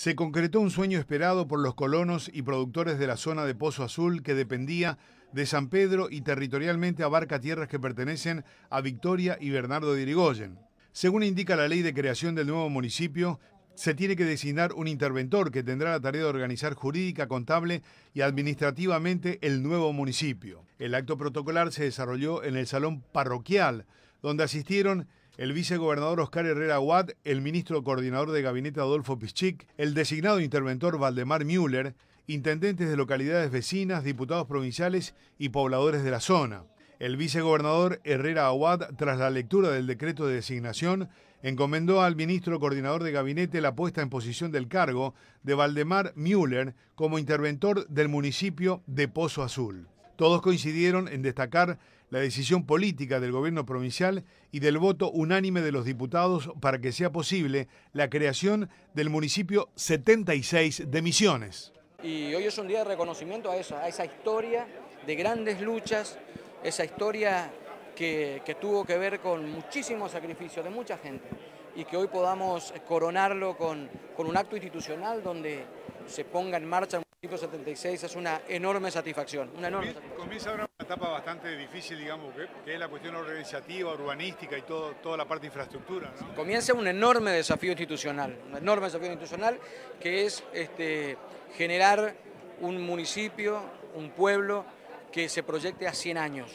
se concretó un sueño esperado por los colonos y productores de la zona de Pozo Azul que dependía de San Pedro y territorialmente abarca tierras que pertenecen a Victoria y Bernardo de Irigoyen. Según indica la ley de creación del nuevo municipio, se tiene que designar un interventor que tendrá la tarea de organizar jurídica, contable y administrativamente el nuevo municipio. El acto protocolar se desarrolló en el Salón Parroquial, donde asistieron el vicegobernador Oscar Herrera Aguad, el ministro coordinador de gabinete Adolfo Pichic, el designado interventor Valdemar Müller, intendentes de localidades vecinas, diputados provinciales y pobladores de la zona. El vicegobernador Herrera Aguad, tras la lectura del decreto de designación, encomendó al ministro coordinador de gabinete la puesta en posición del cargo de Valdemar Müller como interventor del municipio de Pozo Azul. Todos coincidieron en destacar la decisión política del gobierno provincial y del voto unánime de los diputados para que sea posible la creación del municipio 76 de Misiones. Y hoy es un día de reconocimiento a esa, a esa historia de grandes luchas, esa historia que, tuvo que ver con muchísimos sacrificios de mucha gente y que hoy podamos coronarlo con, con un acto institucional donde se ponga en marcha. 176 es una enorme satisfacción. Una enorme Comienza ahora una etapa bastante difícil, digamos, que, es la cuestión organizativa, urbanística y todo, toda la parte de infraestructura. Comienza un enorme desafío institucional, un enorme desafío institucional que es este, generar un municipio, un pueblo que se proyecte a 100 años.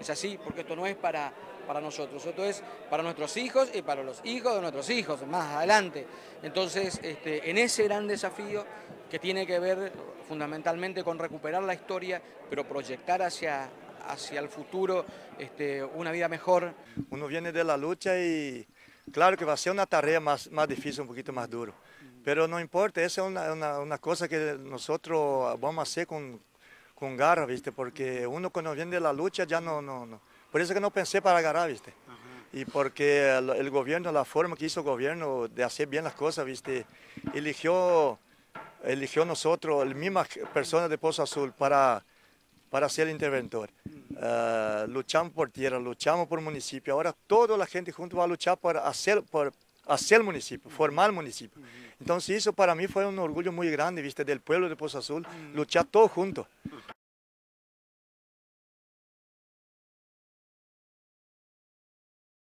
Es así, porque esto no es para para nosotros, esto es para nuestros hijos y para los hijos de nuestros hijos, más adelante. Entonces, este, en ese gran desafío que tiene que ver fundamentalmente con recuperar la historia, pero proyectar hacia, hacia el futuro este, una vida mejor. Uno viene de la lucha y claro que va a ser una tarea más, más difícil, un poquito más duro, pero no importa, esa es una, cosa que nosotros vamos a hacer con, con garra, ¿viste? porque uno cuando viene de la lucha ya no... no, no. Por eso que no pensé para agarrar, ¿viste? Y porque el, gobierno, la forma que hizo el gobierno de hacer bien las cosas, ¿viste? Eligió eligió nosotros, la misma personas de Pozo Azul, para, para ser interventor. Eh, luchamos por tierra, luchamos por municipio. Ahora toda la gente junto va a luchar por hacer, por hacer municipio, formar el municipio. Entonces eso para mí fue un orgullo muy grande, viste, del pueblo de Pozo Azul, luchar todos juntos.